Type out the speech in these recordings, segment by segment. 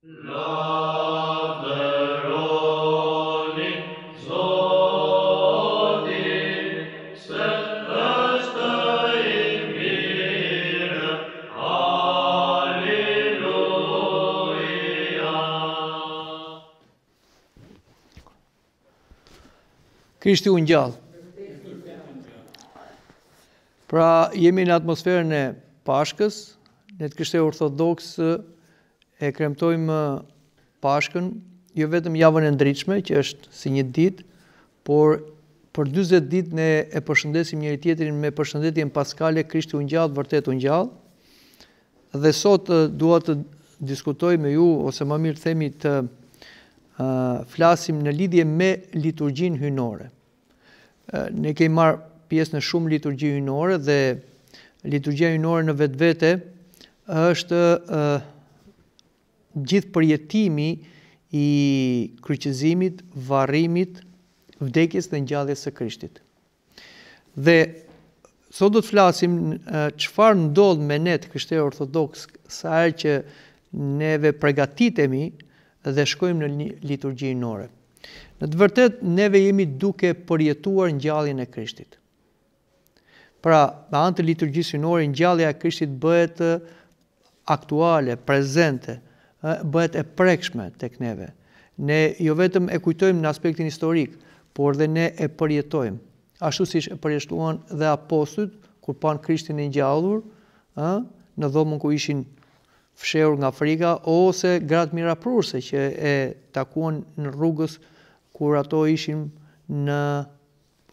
La së i Krishti unë gjallë. Pra jemi në atmosferën e pashkës, në të e orthodoxë, e kremtojmë pashkën, jo vetëm javën e ndryqme, që është si një dit, por për 20 dit ne e përshëndesim njëri tjetërin me përshëndetjen paskale krishti unë gjallë, vërtet unë gjallë, dhe sot duhet të diskutoj me ju, ose më mirë themi të flasim në lidhje me liturgjin hynore. Ne kej marë pjesë në shumë liturgji hynore dhe liturgja hynore në vetë vete është gjithë përjetimi i kryqëzimit, varrimit, vdekjes dhe ngjalljes së Krishtit. Dhe sot do të flasim çfarë ndodh me ne të krishterë ortodoks sa herë që neve përgatitemi dhe shkojmë në liturgjinë nore. Në të vërtet, neve jemi duke përjetuar në e krishtit. Pra, me antë liturgjisë në orë, në e krishtit bëhet aktuale, prezente, bëhet e prekshme të këneve. Ne jo vetëm e kujtojmë në aspektin historik, por dhe ne e përjetojmë. Ashtu si shë përjeshtuan dhe apostut, kur pan krishtin e gjallur, në dhomën ku ishin fsheur nga frika, ose gratë mira prurse që e takuan në rrugës kur ato ishin në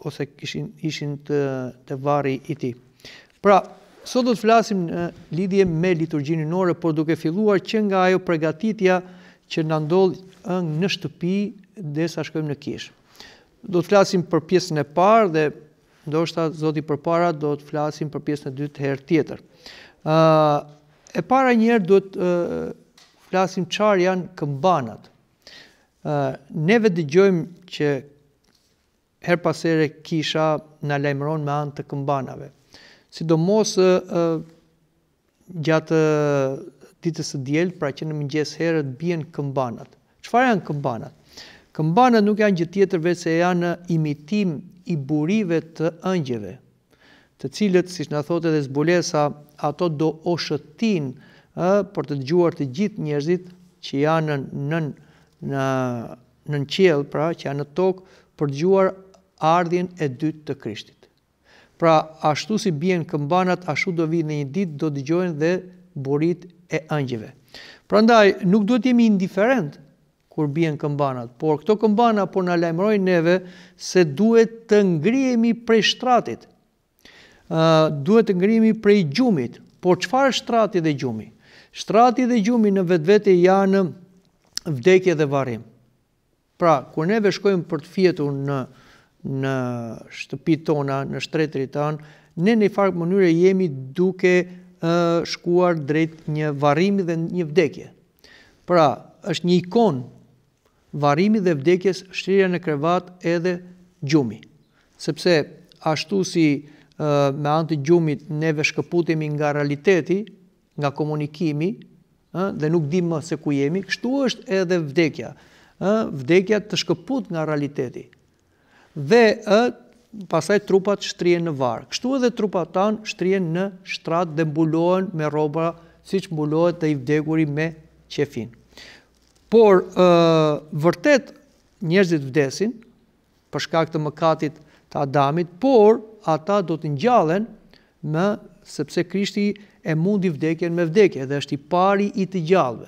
ose ishin të varri i ti. Pra, Sot do të flasim në lidhje me liturgjinë në orë, por duke filluar që nga ajo pregatitja që në ndollë në shtëpi dhe sa shkojmë në kishë. Do të flasim për pjesën e parë dhe ndoshta zoti për para do të flasim për pjesën e dytë herë tjetër. E para njerë do të flasim qarë janë këmbanat. Neve dhe gjojmë që her pasere kisha në lajmëron me antë të këmbanave sidomos ë uh, gjatë ditës së diel, pra që në mëngjes herët bien këmbanat. Çfarë janë këmbanat? Këmbanat nuk janë gjë tjetër veç se janë imitim i burive të ëngjëve, të cilët siç na thotë edhe Zbulesa, ato do oshëtin ë uh, për të dëgjuar të gjithë njerëzit që janë në në në qiell, pra që janë në tokë për të dëgjuar ardhjën e dytë të Krishtit. Pra ashtu si bien këmbanat, ashtu do vi në një ditë do dëgjojnë dhe burit e ëngjëve. Prandaj nuk duhet jemi indiferent kur bien këmbanat, por këto këmbana po na lajmërojnë neve se duhet të ngrihemi prej shtratit. ë uh, duhet të ngrihemi prej gjumit. Por çfarë shtrati dhe gjumi? Shtrati dhe gjumi në vetvete janë vdekje dhe varrim. Pra, kur neve shkojmë për të fjetur në në shtëpi tona, në shtretri tanë, ne në i farkë mënyre jemi duke shkuar drejt një varimi dhe një vdekje. Pra, është një ikon varimi dhe vdekjes shtirja në krevat edhe gjumi. Sepse, ashtu si me antë gjumit neve shkëputemi nga realiteti, nga komunikimi, dhe nuk dimë se ku jemi, kështu është edhe vdekja. Vdekja të shkëput nga realiteti dhe pasaj trupat shtrien në varë. Kështu edhe trupat tanë shtrien në shtrat dhe mbulohen me robra si që mbulohet dhe i vdekuri me qefin. Por, vërtet, njerëzit vdesin, përshka këtë mëkatit të Adamit, por ata do të njallen me sepse krishti e mundi vdekjen me vdekje dhe është i pari i të gjallëve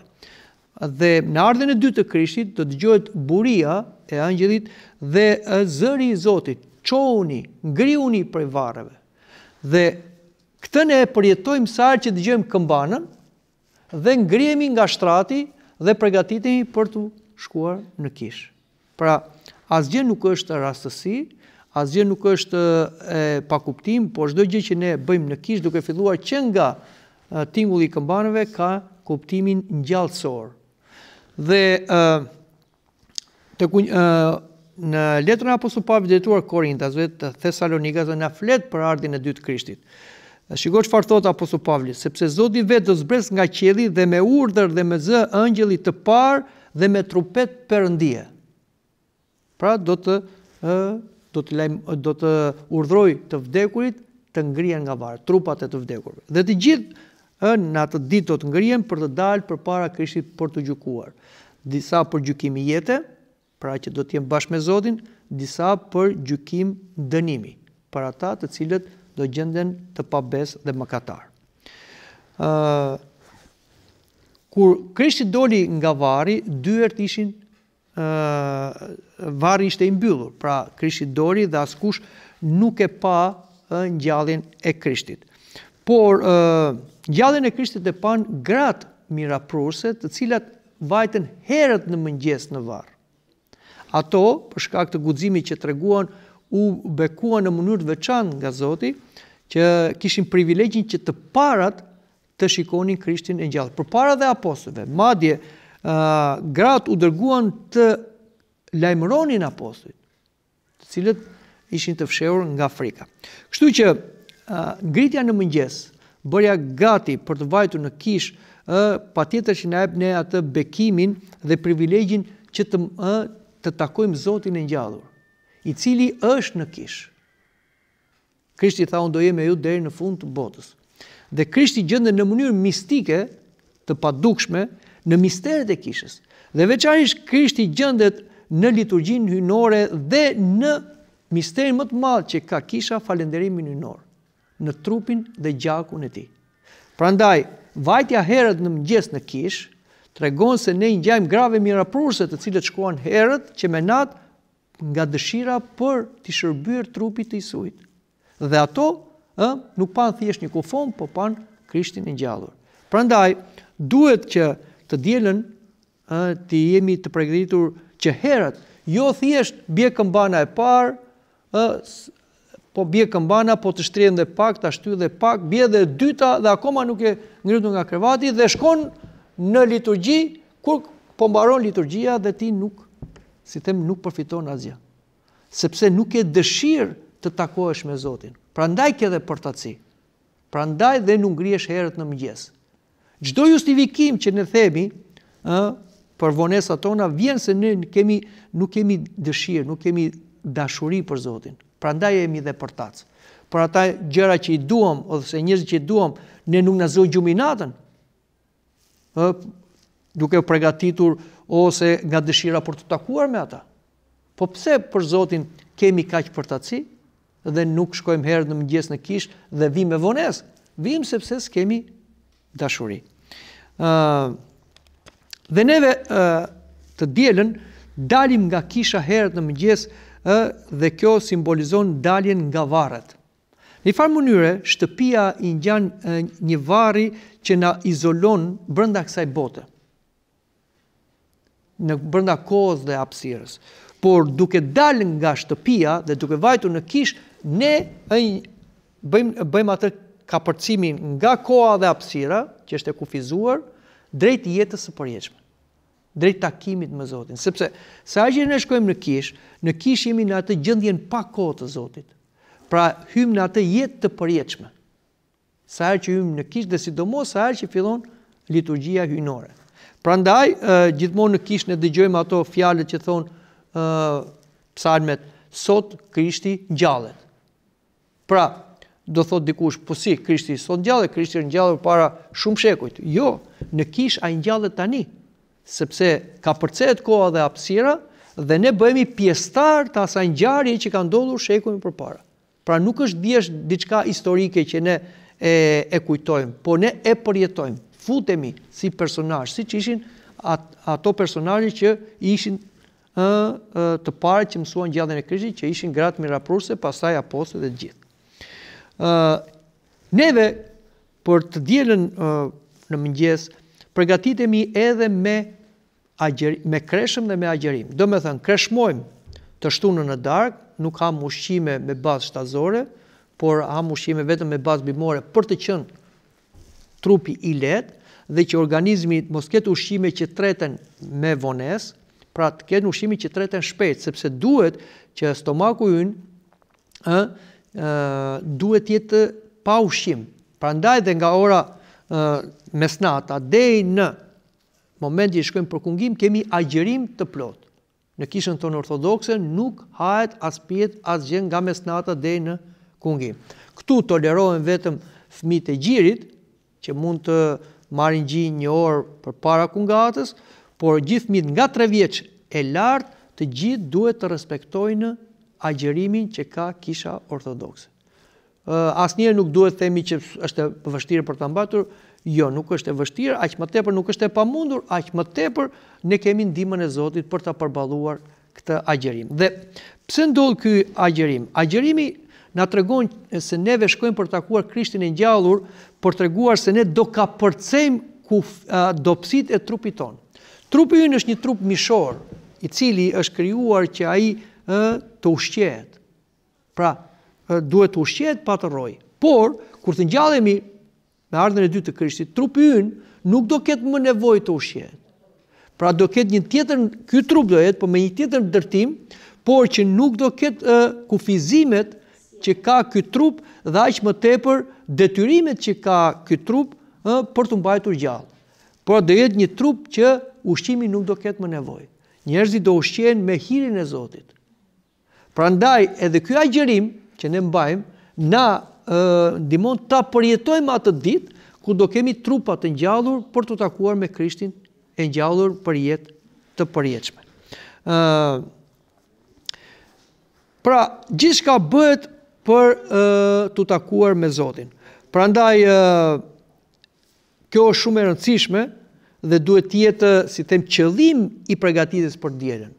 dhe në ardhen e dy të krishtit të dëgjohet buria e angjelit dhe zëri i Zotit, qohuni, ngriuni prej vareve, Dhe këtë ne e përjetojmë sa herë që dëgjojmë këmbanën dhe ngrihemi nga shtrati dhe përgatitemi për të shkuar në kish. Pra, asgjë nuk është rastësi, asgjë nuk është e, pa kuptim, por çdo gjë që ne bëjmë në kish duke filluar që nga tingulli i këmbanëve ka kuptimin ngjallësor dhe uh, të kuj, uh, në letrën apo su pavit detuar Korintas të Thessalonika dhe në flet për ardhin e dytë krishtit. Shiko që farë thotë apo su sepse zoti vetë dhe zbres nga qeli dhe me urdër dhe me zë ëngjeli të parë dhe me trupet përëndia. Pra do të, uh, do të, lajm, do të urdhroj të vdekurit të ngrien nga varë, trupat e të vdekurit. Dhe të gjithë në atë ditë do të ngrihen për të dalë për para krishtit për të gjykuar disa për gjykim jetë, pra që do të jenë bashkë me Zotin, disa për gjykim dënimi, për ata të cilët do gjenden të pabes dhe mëkatar. Uh, kur Krishti doli nga vari, dyert ishin uh, vari ishte i mbyllur, pra Krishti doli dhe askush nuk e pa uh, ngjalljen e Krishtit. Por uh, ngjalljen e Krishtit e pan gratë miraprurse, të cilat vajten herët në mëngjes në varë. Ato, për shkak të guximit që treguan, u bekuan në mënyrë të veçantë nga Zoti, që kishin privilegjin që të parat të shikonin Krishtin e gjallë. Për para dhe apostëve, madje, uh, gratë u dërguan të lajmëronin apostët, të cilët ishin të fsheur nga Afrika. Kështu që uh, ngritja në mëngjes, bërja gati për të vajtu në kishë, ë patjetër që na jep ne atë bekimin dhe privilegjin që të ë të takojmë Zotin e ngjallur, i cili është në kish. Krishti tha unë do jem me ju deri në fund të botës. Dhe Krishti gjendet në mënyrë mistike të padukshme në misteret e kishës. Dhe veçanërisht Krishti gjendet në liturgjinë hyjnore dhe në misterin më të madh që ka kisha falënderimin hyjnor në trupin dhe gjakun e tij. Prandaj, vajtja herët në mëgjes në kish, të regon se ne një gjajmë grave mira prurse të cilët shkuan herët që me natë nga dëshira për të shërbyrë trupit të isuit. Dhe ato ë, nuk pan thjesht një kufon, po pan krishtin e gjallur. Prandaj, duhet që të djelen ë, të jemi të pregjitur që herët, jo thjesht bje këmbana e parë, po bie këmbana, po të shtrihen dhe pak, ta shty dhe pak, bie dhe e dyta dhe akoma nuk e ngritun nga krevati dhe shkon në liturgji kur po mbaron liturgjia dhe ti nuk si them nuk përfiton asgjë. Sepse nuk e dëshirë të takoesh me Zotin. Prandaj ke dhe portaci. Prandaj dhe nuk ngrihesh herët në mëngjes. Çdo justifikim që ne themi, ë, për vonesat tona vjen se ne kemi nuk kemi dëshirë, nuk kemi dashuri për Zotin. Pra ndaj e mi dhe për tacë. Pra ta gjera që i duham, ose se njëzë që i duham, ne nuk në zë gjuminatën, duke pregatitur ose nga dëshira për të takuar me ata. Po pse për zotin kemi kaqë për tacë, dhe nuk shkojmë herë në mëgjes në kishë dhe vim e vones, vim sepse s'kemi dashuri. Dhe neve të djelen, dalim nga kisha herët në mëgjesë ë dhe kjo simbolizon daljen nga varret. Në një farë mënyre, shtëpia i ngjan një varri që na izolon brenda kësaj bote. Në brenda kohës dhe hapësirës. Por duke dalë nga shtëpia dhe duke vajtur në kish, ne bëjmë bëjmë atë kapërcimin nga koha dhe hapësira, që është e kufizuar drejt jetës së përjetshme drejt takimit me Zotin, sepse sa që ne shkojmë në kish, në kish jemi në atë gjendje pa kohë të Zotit. Pra hyjmë në atë jetë të përjetshme. Sa herë që hyjmë në kish dhe sidomos sa herë që fillon liturgjia hyjnore. Prandaj ndaj, gjithmonë në kish ne dëgjojmë ato fjalët që thon psalmet sot Krishti ngjallet. Pra, do thot dikush, po si Krishti sot ngjallet, Krishti ngjallet para shumë shekujt. Jo, në kish ai ngjallet tani, sepse ka përcet koha dhe apsira, dhe ne bëhemi pjestar të asajnë gjarje që ka ndodhur shekuin për para. Pra nuk është djesht diçka historike që ne e, e kujtojmë, po ne e përjetojmë, futemi si personaj, si që ishin ato personaj që ishin ë, të pare që mësuan gjallën e krishtit, që ishin gratë mirapruse, pasaj apostë dhe gjithë. Ë, neve, për të djelen në mëngjes, përgatitemi edhe me me kreshëm dhe me agjerim. Do me thënë, kreshmojmë të shtunë në dark, nuk ham ushqime me bazë shtazore, por ham ushqime vetëm me bazë bimore për të qënë trupi i letë, dhe që organizmi mos ketë ushqime që treten me vones, pra të ketë ushqime që treten shpejt, sepse duhet që stomaku ynë ë, duhet jetë pa ushqim. Pra ndaj dhe nga ora mesnata, dhej në momenti moment që i shkojmë për kungim, kemi agjerim të plot. Në kishën tonë ortodokse nuk hahet as pjet as gjë nga mesnata deri në kungim. Ktu tolerohen vetëm fëmijët e gjirit që mund të marrin gjin një orë përpara kungatës, por gjithë fëmijët nga 3 vjeç e lart të gjithë duhet të respektojnë agjerimin që ka kisha orthodoxe. Asnjëherë nuk duhet të themi që është e vështirë për ta mbatur, Jo, nuk është e vështirë, aq më tepër nuk është e pamundur, aq më tepër ne kemi ndihmën e Zotit për ta përballuar këtë agjerim. Dhe pse ndodh ky agjerim? Agjerimi na tregon se neve shkojmë për të takuar Krishtin e ngjallur, për treguar se ne do ka përcem ku dobësit e trupit ton. Trupi ynë është një trup mishor, i cili është krijuar që ai ë të ushqehet. Pra, duhet të ushqehet pa të rroj. Por kur të ngjallemi me ardhën e dytë të krishtit, trupi ynë nuk do ketë më nevoj të ushje. Pra do ketë një tjetër, kjo trup do jetë, po me një tjetër në dërtim, por që nuk do ketë uh, kufizimet që ka kjo trup dhe aqë më tepër detyrimet që ka kjo trup uh, për të mbajtur gjallë. Por do jetë një trup që ushqimi nuk do ketë më nevoj. Njerëzit do ushqen me hirin e Zotit. Pra ndaj edhe kjo agjerim që ne mbajmë, na dimon ta përjetojmë atë ditë ku do kemi trupat të ngjallur për të takuar me Krishtin e ngjallur për jetë të përjetshme. ë Pra, gjithçka bëhet për ë të takuar me Zotin. Prandaj ë kjo është shumë e rëndësishme dhe duhet të jetë, si them, qëllim i përgatitjes për dielën.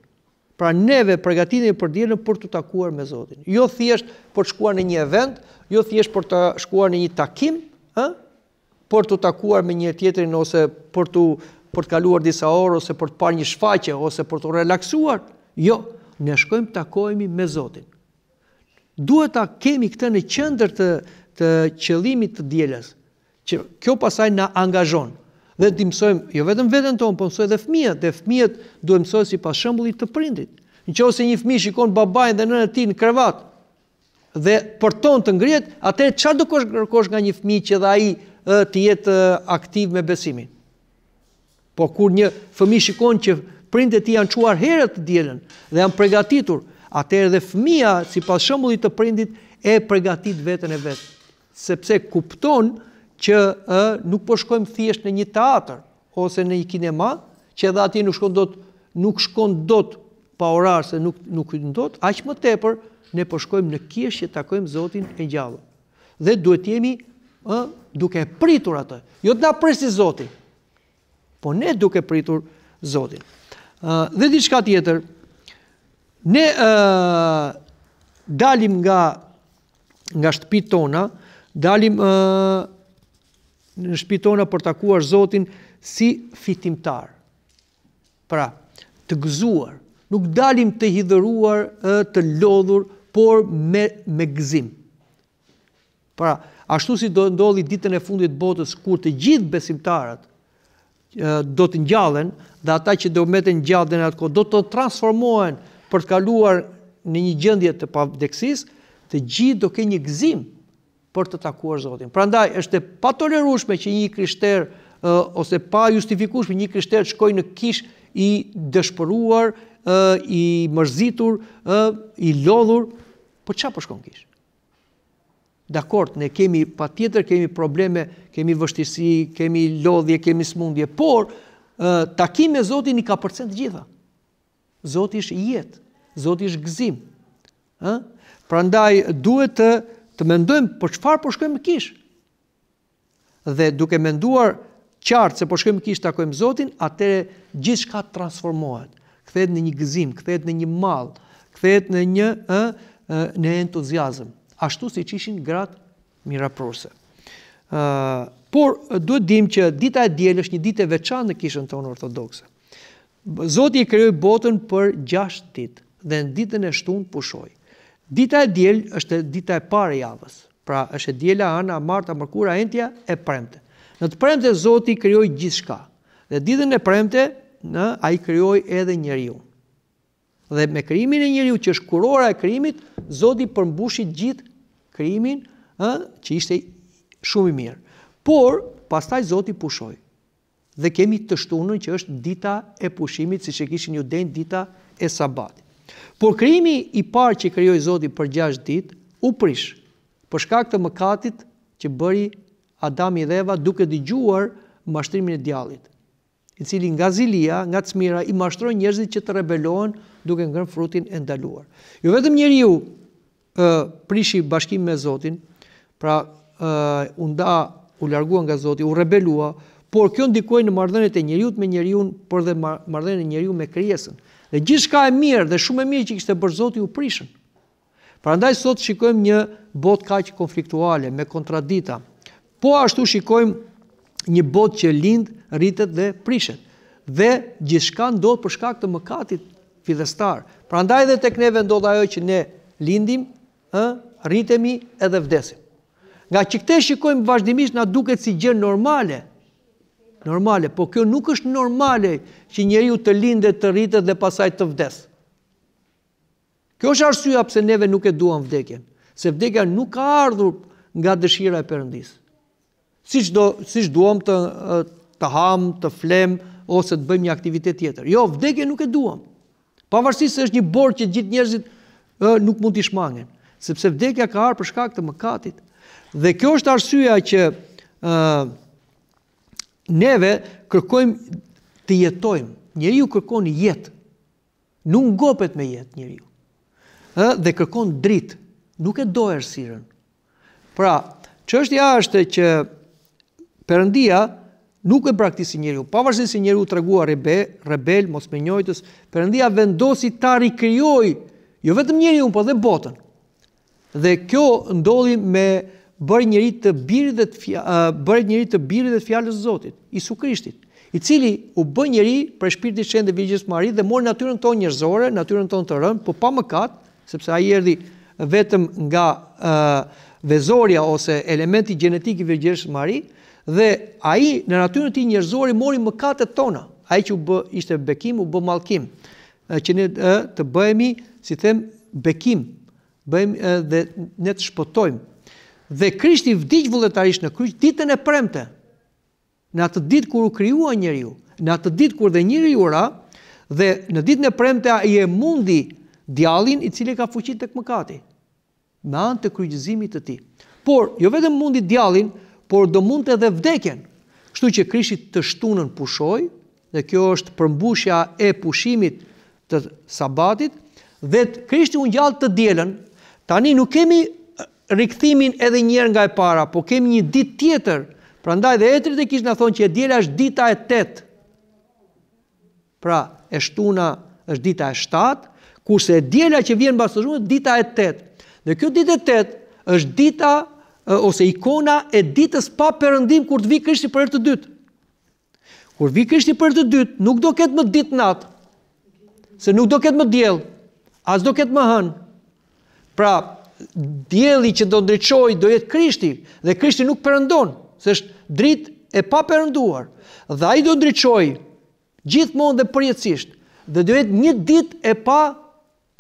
Pra neve përgatitin për dielën për të takuar me Zotin. Jo thjesht për të shkuar në një event, jo thjesht për të shkuar në një takim, ë? Për të takuar me një tjetrin ose për të për të kaluar disa orë ose për të parë një shfaqje ose për të relaksuar. Jo, ne shkojmë të takohemi me Zotin. Duhet ta kemi këtë në qendër të të qëllimit të dielës, që kjo pasaj na angazhon dhe të mësojmë jo vetëm veten tonë, por mësoj edhe fëmijët, dhe fëmijët duhet mësojnë si pas shembullit të prindit. Nëse një fëmijë shikon babain dhe nënën e tij në krevat dhe porton të ngrihet, atëherë çfarë do kosh kërkosh nga një fëmijë që dhe ai të jetë aktiv me besimin? Po kur një fëmijë shikon që prindet e tij janë çuar herë të dielën dhe janë përgatitur, atëherë dhe fëmia sipas shembullit të prindit e përgatit veten e vet, sepse kupton që ë nuk po shkojmë thjesht në një teatr ose në një kinema, që edhe aty nuk shkon dot, nuk shkon dot pa orar se nuk nuk dot, aq më tepër ne po shkojmë në kishë që takojmë Zotin e gjallë. Dhe duhet jemi ë duke pritur atë. Jo të na presi Zoti. Po ne duke pritur Zotin. ë dhe diçka tjetër. Ne ë dalim nga nga shtëpit tona, dalim ë në shpitona për të Zotin si fitimtar. Pra, të gëzuar, nuk dalim të hidhëruar, të lodhur, por me, me gëzim. Pra, ashtu si do ndolli ditën e fundit botës, kur të gjithë besimtarët do të njallën, dhe ata që do metën njallën e atë kohë, do të transformohen për të kaluar në një gjëndje të pavdeksis, të gjithë do ke një gëzim, për të takuar Zotin. Pra ndaj, është e pa tolerushme që një krishter, ose pa justifikushme një krishter që shkoj në kish i dëshpëruar, i mërzitur, i lodhur, për qa për shkon kish? Dakort, ne kemi pa tjetër, kemi probleme, kemi vështisi, kemi lodhje, kemi smundje, por takim e Zotin i ka përcen të gjitha. Zotin është jetë, Zotin është gëzim. Pra ndaj, duhet të të mendojmë për çfarë po shkojmë kish. Dhe duke menduar qartë se po shkojmë kish takojmë Zotin, atëre gjithçka transformohet. Kthehet në një gëzim, kthehet në një mall, kthehet në një ë në entuziazëm, ashtu si ishin gratë miraprose. ë Por duhet dim që dita e diel është një ditë e veçantë në kishën tonë ortodokse. Zoti i krijoi botën për 6 ditë dhe në ditën e shtunë pushoi. Dita e djel është dita e parë e javës. Pra, është e djela, ana, marta, mërkura, entja e premte. Në të premte, Zoti kryoj gjithë shka. Dhe didhën e premte, në, a i kryoj edhe njëriu. Dhe me kryimin e njëriu, që është kurora e kryimit, Zoti përmbushit gjithë kryimin, që ishte shumë i mirë. Por, pastaj Zoti pushoj. Dhe kemi të shtunën që është dita e pushimit, si që kishin ju denjë dita e sabatit. Por krimi i parë që krijoi Zoti për 6 ditë u prish për shkak të mëkatit që bëri Adami dhe Eva duke dëgjuar mashtrimin e djallit, i cili nga Zilia, nga Cmira i mashtroi njerëzit që të rebelohen duke ngrënë frutin e ndaluar. Jo vetëm njeriu ë prishi bashkim me Zotin, pra ë u nda u largua nga Zoti, u rebelua, por kjo ndikoi në marrëdhëniet e njeriu me njeriu, por dhe marrëdhënien e njeriu me krijesën. Dhe gjithë shka e mirë dhe shumë e mirë që kështë e bërzoti u prishën. Pra ndaj sot shikojmë një bot ka që konfliktuale, me kontradita. Po ashtu shikojmë një bot që lindë, rritët dhe prishet. Dhe gjithë shka ndodhë për shkak të mëkatit fidestar. Pra ndaj dhe tek neve ndodhë ajo që ne lindim, rritemi edhe vdesim. Nga që këte shikojmë vazhdimisht nga duket si gjë normale, normale, po kjo nuk është normale që njeri u të linde të rritet dhe pasaj të vdes. Kjo është arsua pëse neve nuk e duan vdekjen, se vdekja nuk ka ardhur nga dëshira e përëndisë. Si që duam të ham, të flem, ose të bëjmë një aktivitet tjetër. Jo, vdekje nuk e duam. Pavarësisë se është një borë që gjithë njerëzit nuk mund t'i shmangen. Sepse vdekja ka arë për shkak të mëkatit. Dhe kjo është arsua që neve kërkojmë të jetojmë. Njeri ju kërkon jetë. Nuk ngopet me jetë njeri ju. Dhe kërkon dritë. Nuk e do erësiren. Pra, që është ja është që përëndia nuk e praktisi njeri ju. Pavarësit si njeri ju të regua rebe, rebel, mos me njojtës, përëndia vendosi ta rikryoj, jo vetëm njeri ju, po dhe botën. Dhe kjo ndodhi me bërë njëri të birë dhe të fjallë, bërë njëri të birë dhe të fjallës Zotit, Isu Krishtit, i cili u bë njëri për shpirti shenë dhe vijgjës marit dhe morë natyren tonë njërzore, natyren tonë të rënë, po pa më katë, sepse a i erdi vetëm nga vezoria ose elementi genetik i vijgjës marit, dhe a i në natyren të njërzore mori më katë tona, a i që u bë ishte bekim, u bë malkim, që ne të bëhemi, si them, bekim, bëjmë dhe ne të shpotojmë, dhe Krishti vdiq vullnetarisht në kryq ditën e premte. Në atë ditë kur u krijua njeriu, në atë ditë kur dhe njeriu ra dhe në ditën e premte ai e mundi djalin i cili ka fuqi tek mëkati me anë të kryqëzimit të tij. Por jo vetëm mundi djalin, por do mund edhe vdekjen. Kështu që Krishti të shtunën pushoi dhe kjo është përmbushja e pushimit të sabatit dhe Krishti u ngjall të dielën. Tani nuk kemi rikëthimin edhe njerë nga e para, po kemi një dit tjetër, pra ndaj dhe etrit e kishë në thonë që e djela është dita e tëtë. pra e shtuna është dita e shtat, kurse e djela që vjenë basë të shumë, dita e tëtë. Dhe kjo dita e tëtë, është dita ose ikona e ditës pa përëndim kur të vi kështi për e të dytë. Kur vi kështi për e të dytë, nuk do ketë më ditë natë, se nuk do ketë më djelë, as do ketë më hënë. Pra, djeli që do ndryqoj do jetë krishti dhe krishti nuk përëndon, se është drit e pa përënduar dhe a i do ndryqoj gjithmonë dhe përjetësisht dhe do jetë një dit e pa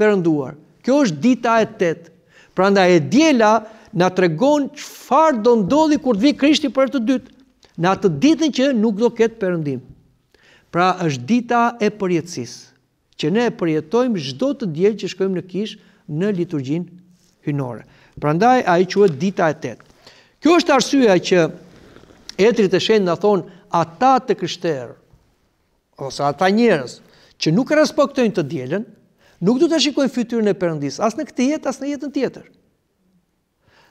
përënduar. Kjo është dita e tëtë. Pra nda e djela na të regon që farë do ndodhi kur të vi krishti për të dytë, në atë ditën që nuk do ketë përëndim. Pra është dita e përjetësisë që ne përjetojmë gjdo të djelë që shkojmë në kishë në liturgjinë hynore. Prandaj, a i quët dita e tetë. Kjo është arsyja që etrit e shenë në thonë, ata të kështerë, ose ata njërës, që nuk respektojnë të djelen, nuk du të shikojnë fytyrën e përëndis, asë në këtë jetë, asë në jetën tjetër.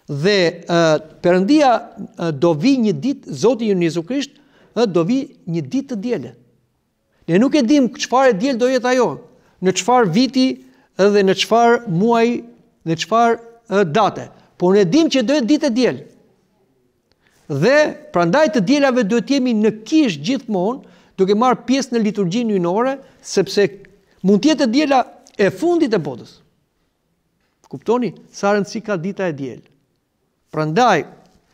Dhe përëndia do vi një ditë, Zotë i Njëzu Krisht, do vi një ditë të djelen. Ne nuk e dim qëfar e djelë do jetë ajo, në qëfar viti dhe në qëfar muaj dhe qëfar date, por ne dim që dojtë ditë e djelë. Dhe prandaj të djelave duhet jemi në kish gjithmonë, duke marë pjesë në liturgjin një nore, sepse mund tjetë djela e fundit e botës. Kuptoni, sa rëndësi ka dita e djelë. Prandaj,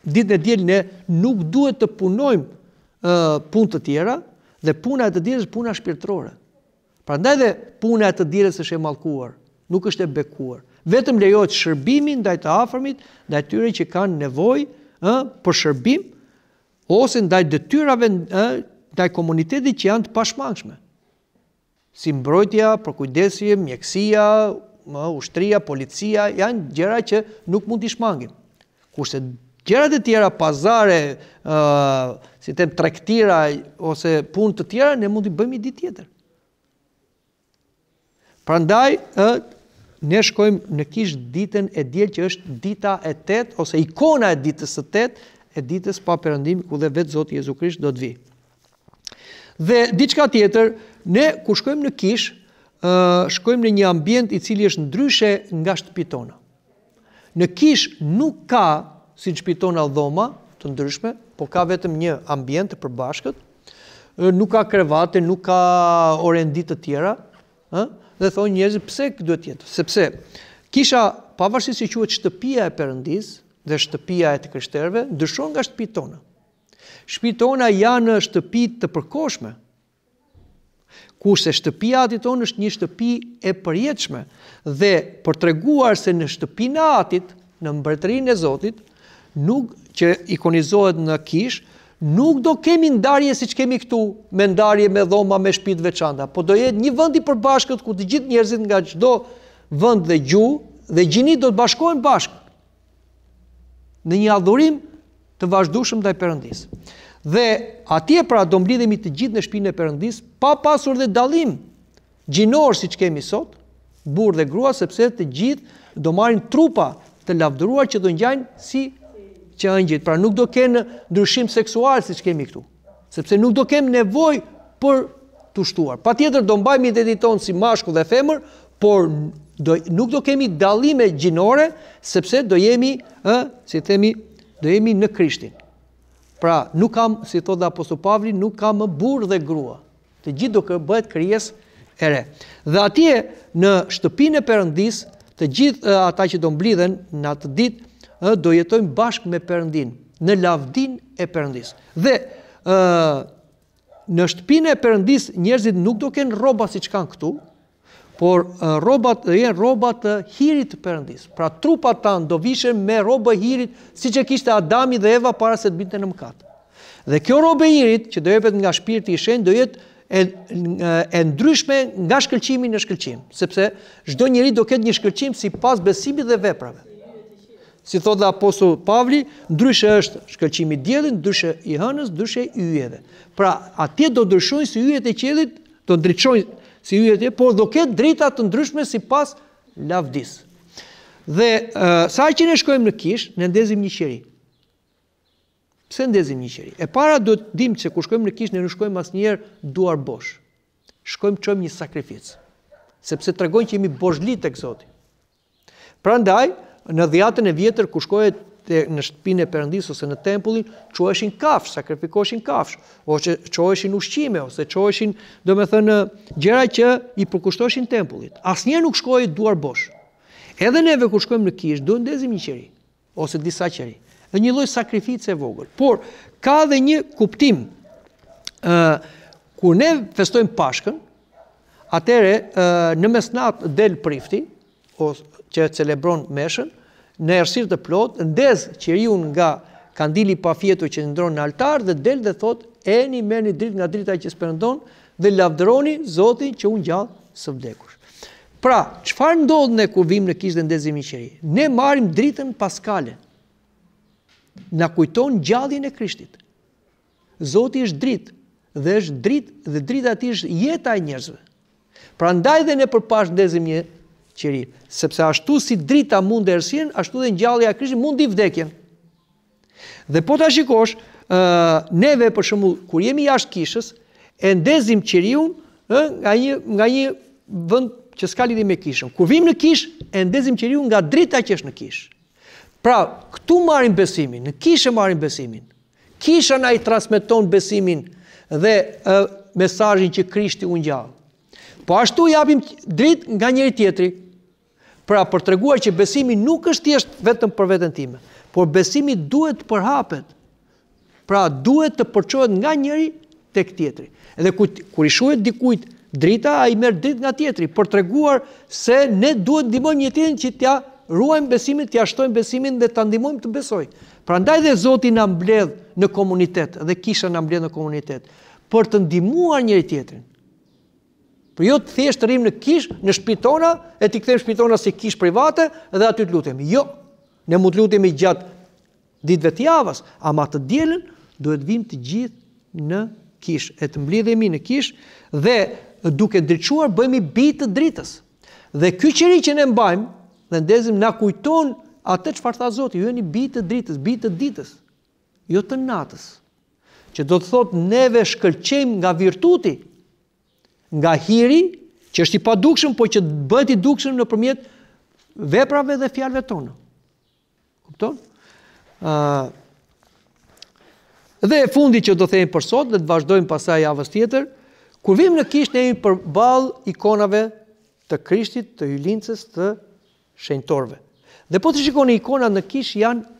ditë e djelë ne nuk duhet të punojmë punë të tjera, dhe puna e të djelës është puna shpirtrore. Prandaj dhe puna e të djelës është e malkuar, nuk është e bekuar vetëm lejohet shërbimi ndaj të afërmit, ndaj tyre që kanë nevojë për shërbim ose ndaj detyrave ë ndaj komunitetit që janë të pashmangshme. Si mbrojtja, për kujdesje, mjekësia, ushtria, policia janë gjëra që nuk mund t'i shmangim. Kurse gjërat e tjera pazare, ë, si të tregtira ose punë të tjera ne mund të bëjmë ditë tjetër. Prandaj, ë, ne shkojmë në kish ditën e djelë që është dita e tet, ose ikona e ditës e tet, e ditës pa perëndim ku dhe vetë Zotë Jezu Krisht do të vi. Dhe diçka tjetër, ne ku shkojmë në kish, shkojmë në një ambient i cili është ndryshe nga shtëpitona. Në kish nuk ka, si në shpitona dhoma, të ndryshme, po ka vetëm një ambient të përbashkët. nuk ka krevate, nuk ka orendit të tjera, nuk ka krevate, dhe thonë njerëzit pse duhet të jetë? Sepse kisha pavarësisht se si quhet shtëpia e Perëndis dhe shtëpia e të krishterëve, ndryshon nga shtëpitë tona. Shtëpitë tona janë shtëpi të përkohshme. Kurse shtëpia atit tonë është një shtëpi e përjetshme dhe për treguar se në shtëpinë atit, në mbretërinë e Zotit, nuk që ikonizohet në kishë, nuk do kemi ndarje si që kemi këtu, me ndarje, me dhoma, me shpit veçanda, po do jetë një vëndi për bashkët, ku të gjithë njerëzit nga qdo vënd dhe gju, dhe gjini do të bashkojnë bashkë, në një adhurim të vazhdushëm dhe përëndis. Dhe atje pra do mblidhemi të gjithë në shpinë e përëndis, pa pasur dhe dalim gjinor si që kemi sot, bur dhe grua, sepse të gjithë do marin trupa të lavdruar që do njajnë si përëndis që ëngjit. Pra nuk do kenë ndryshim seksual si që kemi këtu. Sepse nuk do kemë nevoj për të shtuar. Pa tjetër do mbajmë identit tonë si mashku dhe femër, por do, nuk do kemi dalime gjinore, sepse do jemi, ë, si themi, do jemi në krishtin. Pra nuk kam, si thot dhe apostu Pavli, nuk kam më burë dhe grua. Të gjithë do kërë bëhet kryes ere. Dhe atje në shtëpin e përëndis, të gjithë ata që do mblidhen në atë ditë, do jetojmë bashkë me përëndin, në lavdin e përëndis. Dhe në shtëpine e përëndis njerëzit nuk do kënë roba si që kanë këtu, por robat, jenë robat hirit përëndis. Pra trupat tanë do vishën me robë hirit si që kishte Adami dhe Eva para se të binte në mëkatë. Dhe kjo robë hirit që do jepet nga shpirti i shenë do jetë e, e, ndryshme nga shkëlqimi në shkëlqim, sepse gjdo njëri do këtë një shkëlqim si pas besimit dhe veprave si thot dhe aposu Pavli, ndryshe është shkëllqimi djelin, ndryshe i hënës, ndryshe i ujeve. Pra, atje do ndryshojnë si ujet e qelit, do ndryshojnë si ujet e, por do ketë drita të ndryshme si pas lavdis. Dhe sa që ne shkojmë në kish, ne ndezim një qeri. Pse ndezim një qeri? E para do të dim që ku shkojmë në kish, ne në shkojmë as njerë duar bosh. Shkojmë qëmë një sakrificë. Sepse që jemi Pra ndaj, në dhjatën e vjetër ku shkoje në shtëpinë e Perëndis ose në tempullin, çoheshin kafsh, sakrifikoshin kafsh, ose çoheshin ushqime ose çoheshin, domethënë, gjëra që i përkushtoshin tempullit. Asnjëherë nuk shkoi duar bosh. Edhe neve kur shkojmë në kishë, duhet ndezim një qeri ose disa qeri. Dhe një lloj sakrifice e vogël. Por ka edhe një kuptim. ë kur ne festojmë Pashkën, atere në mesnatë del prifti, që celebron meshën, në ersirë të plot, ndez unë nga kandili pa fjetu që ndronë në altar, dhe del dhe thot, eni një drit nga drita që së dhe lavdroni zotin që unë gjallë së vdekur. Pra, qëfar ndodhë ne kur vim në kishtë dhe ndezim i qëri? Ne marim dritën paskale, në kujton gjallin e krishtit. Zotin është dritë, dhe është dritë, dhe dritë ati është jeta e njerëzve. Pra ndaj dhe ne përpash ndezim qëri. Sepse ashtu si drita mund e rësirën, ashtu dhe njallëja krishtin mund i vdekjen. Dhe po të shikosh, neve për shumë, kur jemi jashtë kishës, e ndezim qëriun nga një, nga një vënd që s'ka lidi me kishën. Kur vim në kishë, e ndezim qëriun nga drita që është në kishë. Pra, këtu marim besimin, në kishë marim besimin. Kishën a i transmiton besimin dhe mesajin që krishti unë gjallë. Po ashtu japim drit nga njëri tjetri, Pra për të reguar që besimi nuk është jeshtë vetëm për vetën time, por besimi duhet të përhapet, pra duhet të përqohet nga njëri të këtjetri. Edhe kur ishujet dikujt drita, a i merë drit nga tjetri, për të reguar se ne duhet ndimojmë një tjetin që tja ruajmë besimin, tja shtojmë besimin dhe të ndimojmë të besoj. Pra ndaj dhe Zotin në mbledh në komunitet, dhe kisha në mbledh në komunitet, për të ndimuar njëri tjetrin, Për jo të thjesht rrim në kish, në shpitona, e t'i këthejmë shpitona si kish private dhe aty t'lutim. Jo, ne mund t'lutim i gjatë ditëve t'javës, ama të djelen, duhet vim të gjithë në kish, e të mblidhemi në kish, dhe duke ndryquar, bëjmë i bitë të dritës. Dhe ky qëri që ne mbajmë, dhe ndezim na kujton atë që farë tha zotë, ju e një bitë të dritës, bitë të ditës, jo të natës, që do të thotë neve shkëlqem nga virtuti, nga hiri që është i padukshëm, po që bëti dukshëm në përmjet veprave dhe fjalve tonë. Kupton? Uh, dhe fundi që do thejmë për sot, dhe të vazhdojmë pasaj javës tjetër, kur vim në kishë ne imë për bal ikonave të krishtit, të hylincës, të shenjtorve. Dhe po të shikoni ikonat në kisht janë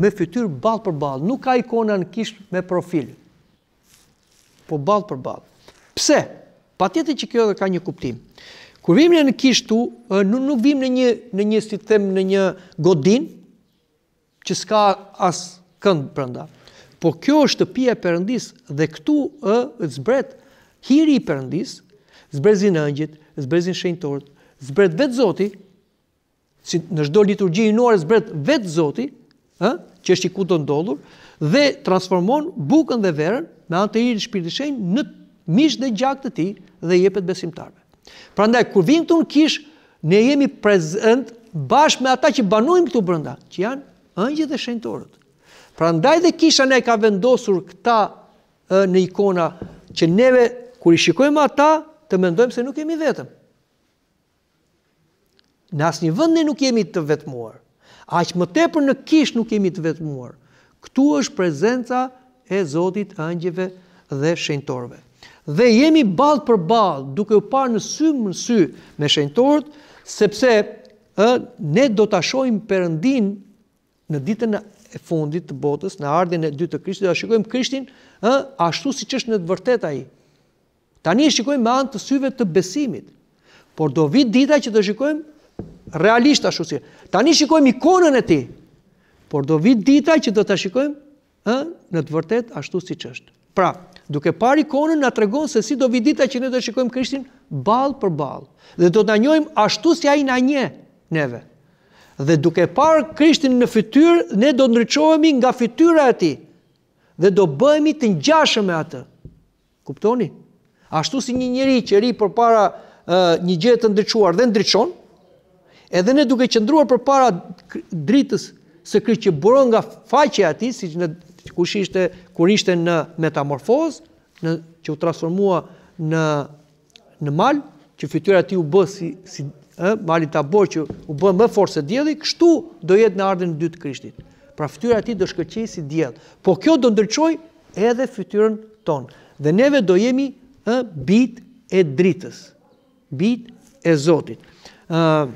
me fytyr bal për bal, nuk ka ikona në kisht me profil, po bal për bal. Pse? Pse? Pa tjetë që kjo dhe ka një kuptim. Kur vim në në kishtu, nuk, vim në një, në një, si them, në një godin, që s'ka as këndë përënda. Po kjo është të pia përëndis dhe këtu ë, zbret hiri i përëndis, zbret zinë ëngjit, zbret zinë shenjtorët, zbret vetë zoti, si në shdo liturgji i nore, zbret vetë zoti, ë, që është i ku të ndodhur, dhe transformon bukën dhe verën me antë i në shpirtishenjë në mish dhe gjak të ti dhe jepet besimtarve. Pra ndaj, kur vim këtu në kish, ne jemi prezent bashk me ata që banojmë këtu brënda, që janë ëngjë dhe shenëtorët. Pra ndaj dhe kisha ne ka vendosur këta në ikona që neve, kur i shikojmë ata, të mendojmë se nuk jemi vetëm. Në asë një vëndë nuk jemi të vetëmuar. Aq më tepër në kish nuk jemi të vetëmuar. Këtu është prezenca e Zotit, ëngjëve dhe shenëtorëve dhe jemi balë për balë, duke u parë në sy më në sy me shenjtorët, sepse ë, ne do të ashojmë përëndin në ditën e fundit të botës, në ardhin e dy të krishtin, dhe ashojmë krishtin ë, ashtu si qështë në të vërteta i. Tani e shikojmë me anë të syve të besimit, por do vit dita që të shikojmë realisht ashtu si. Tani shikojmë ikonën e ti, por do vit dita që të të shikojmë ë, në të vërtet ashtu si qështë. Pra, duke par ikonën na tregon se si do vi dita që ne do shikojmë Krishtin ball për ball dhe do ta njohim ashtu si ai na nje neve. Dhe duke par Krishtin në fytyrë, ne do ndriçohemi nga fytyra e tij dhe do bëhemi të ngjashëm me atë. Kuptoni? Ashtu si një njeri që ri për para uh, një gjithë të ndryquar dhe ndryqon, edhe ne duke qëndruar për para dritës se Krishtit që buron nga faqe ati, si që në kush ishte kur ishte në metamorfoz, në që u transformua në në mal, që fytyra e tij u bë si si ë mali ta bor që u bë më fort se dielli, kështu do jetë në ardhen e dytë Krishtit. Pra fytyra e tij do shkëlqej si diell. Po kjo do ndërqoj edhe fytyrën tonë. Dhe neve do jemi ë bit e dritës. Bit e Zotit. Pra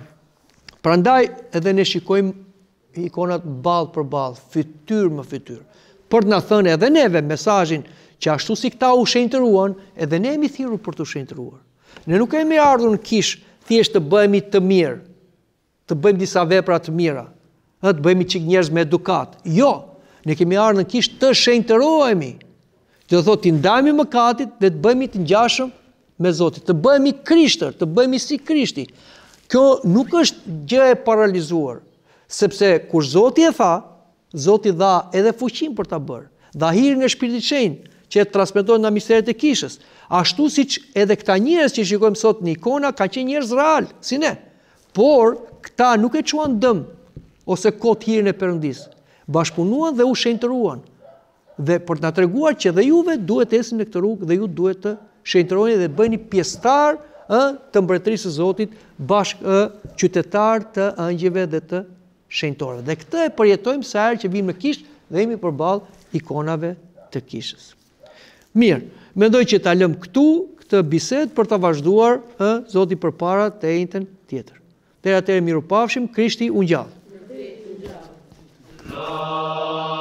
Prandaj edhe ne shikojmë ikonat balë për balë, fytyrë më fytyrë për të na thënë edhe neve mesazhin që ashtu si këta u shenjtëruan, edhe ne jemi thirrur për të shenjtëruar. Ne nuk kemi ardhur në kish thjesht të bëhemi të mirë, të bëjmë disa vepra të mira, ë të bëhemi çik njerëz me edukat. Jo, ne kemi ardhur në kish të shenjtërohemi. Të thotë të ndajmë mëkatit dhe të bëhemi të ngjashëm me Zotin, të bëhemi Krishtër, të bëhemi si Krishti. Kjo nuk është gjë e paralizuar, sepse kur Zoti e tha, Zoti dha edhe fuqin për ta bërë. Dha hirin e Shpirtit të Shenjtë që e transmetojnë nga misteret e Kishës, ashtu siç edhe këta njerëz që shikojmë sot në ikona ka qenë njerëz real, si ne. Por këta nuk e çuan dëm ose kot hirën e Perëndis. Bashpunuan dhe u shëntruan. Dhe për t'na treguar që dhe juve duhet të jeni në këtë rrugë dhe ju duhet të shëntroni dhe bëni pjesëtar ë të mbretërisë së Zotit bashkë qytetar të angjëve dhe të shenjtore. Dhe këtë e përjetojmë sa herë që vimë në kishë dhe jemi përballë ikonave të kishës. Mirë, mendoj që ta lëm këtu këtë bisedë për ta vazhduar ë Zoti përpara të njëjtën tjetër. Deri miru mirupafshim, Krishti u ngjall. Oh